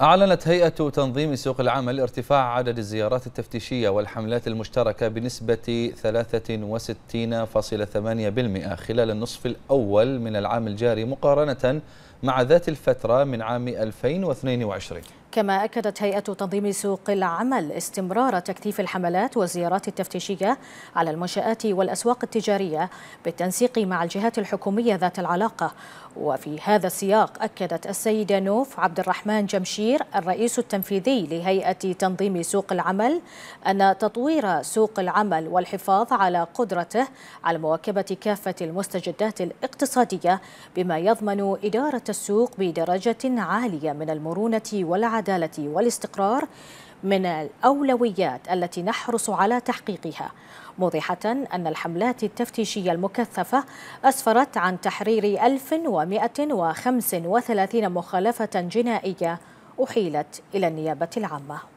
أعلنت هيئة تنظيم سوق العمل ارتفاع عدد الزيارات التفتيشية والحملات المشتركة بنسبة 63.8% خلال النصف الأول من العام الجاري مقارنة مع ذات الفترة من عام 2022 كما أكدت هيئة تنظيم سوق العمل استمرار تكثيف الحملات والزيارات التفتيشية على المنشآت والأسواق التجارية بالتنسيق مع الجهات الحكومية ذات العلاقة وفي هذا السياق أكدت السيدة نوف عبد الرحمن جمشير الرئيس التنفيذي لهيئة تنظيم سوق العمل أن تطوير سوق العمل والحفاظ على قدرته على مواكبة كافة المستجدات الاقتصادية بما يضمن إدارة السوق بدرجة عالية من المرونة والعدالة العدالة والاستقرار من الأولويات التي نحرص على تحقيقها موضحة أن الحملات التفتيشية المكثفة أسفرت عن تحرير 1135 مخالفة جنائية أحيلت إلى النيابة العامة